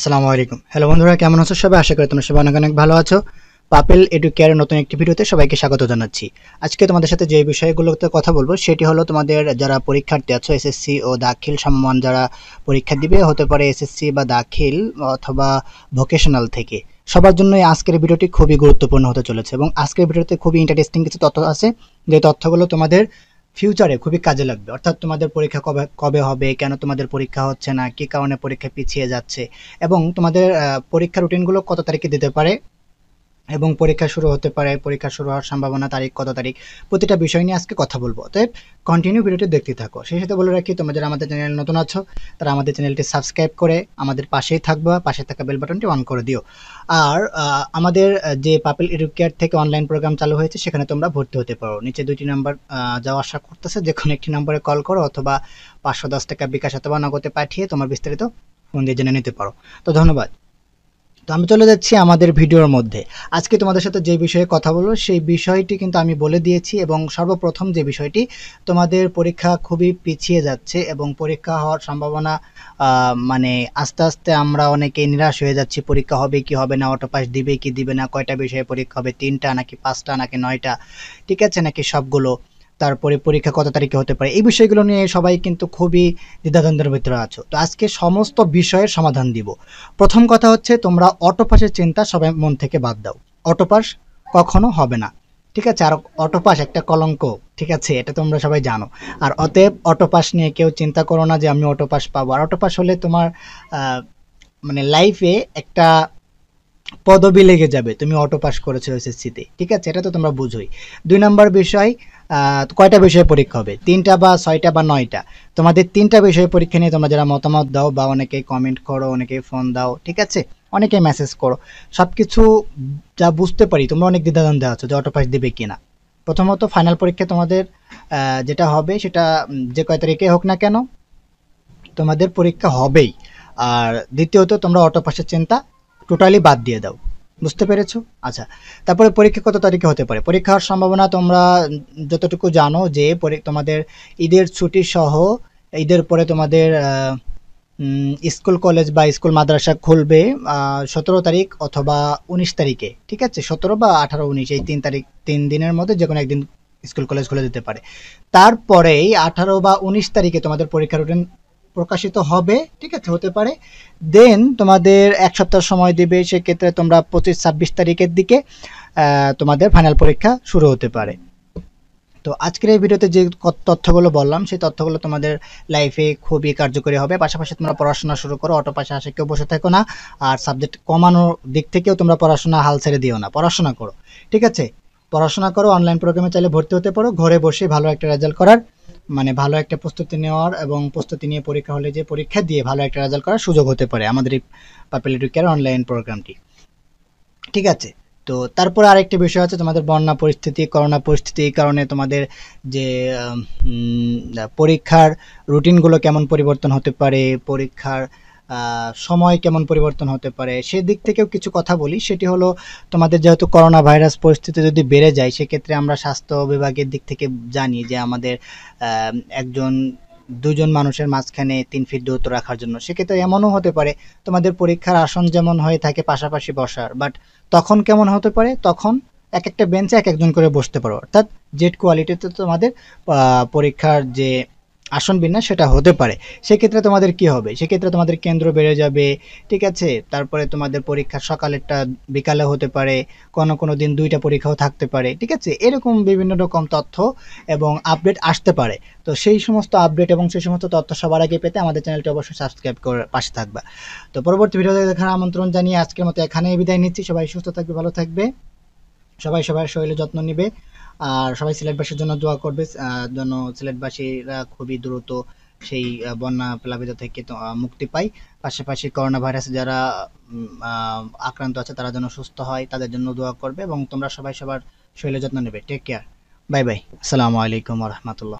আসসালামু আলাইকুম হ্যালো বন্ধুরা কেমন আছো সবাই আশা করি তোমরা সবাই অনেক অনেক ভালো আছো পাপেল এডুকেয়ারের নতুন একটি ভিডিওতে সবাইকে স্বাগত জানাচ্ছি আজকে তোমাদের সাথে যে বিষয়গুলোতে কথা বলবো সেটি হলো তোমাদের যারা পরীক্ষার্থী আছো এসএসসি ও দাখিল সম্মান যারা পরীক্ষা দিবে হতে পারে এসএসসি বা দাখিল অথবা ভোকেশনাল থেকে সবার জন্য আজকের ভিডিওটি খুবই গুরুত্বপূর্ণ হতে চলেছে এবং আজকের ভিডিওতে খুবই ইন্টারেস্টিং কিছু তথ্য আছে যে তথ্যগুলো তোমাদের ফিউচারে খুবই কাজে লাগবে অর্থাৎ তোমাদের পরীক্ষা কবে কবে হবে কেন তোমাদের পরীক্ষা হচ্ছে না কি কারণে পরীক্ষা পিছিয়ে যাচ্ছে এবং তোমাদের পরীক্ষা রুটিনগুলো কত তারিখে দিতে পারে এবং পরীক্ষা শুরু হতে পারে পরীক্ষা শুরু হওয়ার সম্ভাবনা তারিখ কত তারিখ প্রতিটা বিষয় নিয়ে আজকে কথা বলবো অতএব কন্টিনিউ ভিডিওটি দেখতে থাকো সেই সাথে বলে রাখি তোমরা যারা আমাদের চ্যানেল নতুন আছো তারা আমাদের চ্যানেলটি সাবস্ক্রাইব করে আমাদের পাশেই থাকবা পাশে থাকা বেল বাটনটি অন করে দিও আর আমাদের যে পাপেল এডুকেয়ার থেকে অনলাইন প্রোগ্রাম চালু হয়েছে সেখানে তোমরা ভর্তি হতে পারো নিচে দুইটি নাম্বার যাওয়া আসা করতেছে যে কোনো একটি নম্বরে কল করো অথবা পাঁচশো দশ টাকা বিকাশ অথবা নগদে পাঠিয়ে তোমার বিস্তারিত ফোন দিয়ে জেনে নিতে পারো তো ধন্যবাদ তো আমি চলে যাচ্ছি আমাদের ভিডিওর মধ্যে আজকে তোমাদের সাথে যে বিষয়ে কথা বলবো সেই বিষয়টি কিন্তু আমি বলে দিয়েছি এবং সর্বপ্রথম যে বিষয়টি তোমাদের পরীক্ষা খুবই পিছিয়ে যাচ্ছে এবং পরীক্ষা হওয়ার সম্ভাবনা মানে আস্তে আস্তে আমরা অনেকে নিরাশ হয়ে যাচ্ছি পরীক্ষা হবে কি হবে না অটো পাস দিবে কি দিবে না কয়টা বিষয়ে পরীক্ষা হবে তিনটা নাকি পাঁচটা নাকি নয়টা ঠিক আছে নাকি সবগুলো তারপরে পরীক্ষা কত তারিখে হতে পারে এই বিষয়গুলো নিয়ে সবাই কিন্তু খুবই দ্বিধাদ্বন্দ্বের ভিতরে আছো তো আজকে সমস্ত বিষয়ের সমাধান দিব প্রথম কথা হচ্ছে তোমরা অটোপাসের চিন্তা সবাই মন থেকে বাদ দাও অটোপাস কখনো হবে না ঠিক আছে আর অটোপাস একটা কলঙ্ক ঠিক আছে এটা তোমরা সবাই জানো আর অতএব অটোপাস নিয়ে কেউ চিন্তা করো না যে আমি অটোপাস পাবো আর অটোপাস হলে তোমার মানে লাইফে একটা পদবি লেগে যাবে তুমি অটো পাস করেছো এসএসসিতে ঠিক আছে এটা তো তোমরা বুঝোই দুই নম্বর বিষয় কয়টা বিষয়ে পরীক্ষা হবে তিনটা বা ছয়টা বা নয়টা তোমাদের তিনটা বিষয়ে পরীক্ষা নিয়ে তোমরা যারা মতামত দাও বা অনেকে কমেন্ট করো অনেকে ফোন দাও ঠিক আছে অনেকে মেসেজ করো সব কিছু যা বুঝতে পারি তোমরা অনেক দ্বিধাদ্বন্দ্বে আছো যে অটো পাস দেবে কিনা প্রথমত ফাইনাল পরীক্ষা তোমাদের যেটা হবে সেটা যে কয় তারিখে হোক না কেন তোমাদের পরীক্ষা হবেই আর দ্বিতীয়ত তোমরা অটো পাসের চিন্তা টোটালি বাদ দিয়ে দাও বুঝতে পেরেছো আচ্ছা তারপরে পরীক্ষা কত তারিখে হতে পারে পরীক্ষার সম্ভাবনা তোমরা যতটুকু জানো যে তোমাদের ঈদের ছুটি সহ ঈদের পরে তোমাদের স্কুল কলেজ বা স্কুল মাদ্রাসা খুলবে সতেরো তারিখ অথবা উনিশ তারিখে ঠিক আছে সতেরো বা আঠারো উনিশ এই তিন তারিখ তিন দিনের মধ্যে যে কোনো একদিন স্কুল কলেজ খুলে দিতে পারে তারপরেই আঠারো বা উনিশ তারিখে তোমাদের পরীক্ষা রুটিন প্রকাশিত হবে ঠিক আছে হতে পারে দেন তোমাদের এক সপ্তাহ সময় দেবে সেক্ষেত্রে তোমরা পঁচিশ ছাব্বিশ তারিখের দিকে তোমাদের ফাইনাল পরীক্ষা শুরু হতে পারে তো আজকের এই ভিডিওতে যে তথ্যগুলো বললাম সেই তথ্যগুলো তোমাদের লাইফে খুবই কার্যকরী হবে পাশাপাশি তোমরা পড়াশোনা শুরু করো অটো পাশে আসে কেউ বসে থাকো না আর সাবজেক্ট কমানোর দিক থেকেও তোমরা পড়াশোনা হাল ছেড়ে দিও না পড়াশোনা করো ঠিক আছে পড়াশোনা করো অনলাইন প্রোগ্রামে চাইলে ভর্তি হতে পারো ঘরে বসে ভালো একটা রেজাল্ট করার মানে ভালো একটা প্রস্তুতি নেওয়ার এবং প্রস্তুতি নিয়ে পরীক্ষা হলে যে পরীক্ষা দিয়ে ভালো একটা রেজাল্ট করার সুযোগ হতে পারে আমাদের এই পাপিলিটিকের অনলাইন প্রোগ্রামটি ঠিক আছে তো তারপরে আরেকটি বিষয় আছে তোমাদের বন্যা পরিস্থিতি করোনা পরিস্থিতি কারণে তোমাদের যে পরীক্ষার রুটিনগুলো কেমন পরিবর্তন হতে পারে পরীক্ষার সময় কেমন পরিবর্তন হতে পারে সেদিক থেকেও কিছু কথা বলি সেটি হলো তোমাদের যেহেতু করোনা ভাইরাস পরিস্থিতি যদি বেড়ে যায় সেক্ষেত্রে আমরা স্বাস্থ্য বিভাগের দিক থেকে জানি যে আমাদের একজন দুজন মানুষের মাঝখানে তিন ফিট দূরত্ব রাখার জন্য সেক্ষেত্রে এমনও হতে পারে তোমাদের পরীক্ষার আসন যেমন হয়ে থাকে পাশাপাশি বসার বাট তখন কেমন হতে পারে তখন এক একটা বেঞ্চে এক একজন করে বসতে পারো অর্থাৎ জেট কোয়ালিটিতে তোমাদের পরীক্ষার যে আসন বিন্যাস সেটা হতে পারে সেক্ষেত্রে তোমাদের কি হবে সেক্ষেত্রে তোমাদের কেন্দ্র বেড়ে যাবে ঠিক আছে তারপরে তোমাদের পরীক্ষা সকালেরটা বিকালে হতে পারে কোনো কোনো দিন দুইটা পরীক্ষাও থাকতে পারে ঠিক আছে এরকম বিভিন্ন রকম তথ্য এবং আপডেট আসতে পারে তো সেই সমস্ত আপডেট এবং সেই সমস্ত তথ্য সবার আগে পেতে আমাদের চ্যানেলটি অবশ্যই সাবস্ক্রাইব করে পাশে থাকবা তো পরবর্তী ভিডিওতে দেখার আমন্ত্রণ জানিয়ে আজকের মতো এখানেই বিদায় নিচ্ছি সবাই সুস্থ থাকবে ভালো থাকবে সবাই সবার শরীরে যত্ন নেবে আর সবাই সিলেটবাসীর জন্য দোয়া করবে যেন সিলেটবাসীরা খুবই দ্রুত সেই বন্যা প্লাবিত থেকে মুক্তি পায় পাশাপাশি করোনা ভাইরাস যারা আক্রান্ত আছে তারা যেন সুস্থ হয় তাদের জন্য দোয়া করবে এবং তোমরা সবাই সবার শরীরের যত্ন নেবে টেক কেয়ার বাই বাই আসসালামু আলাইকুম রহমতুল্লাহ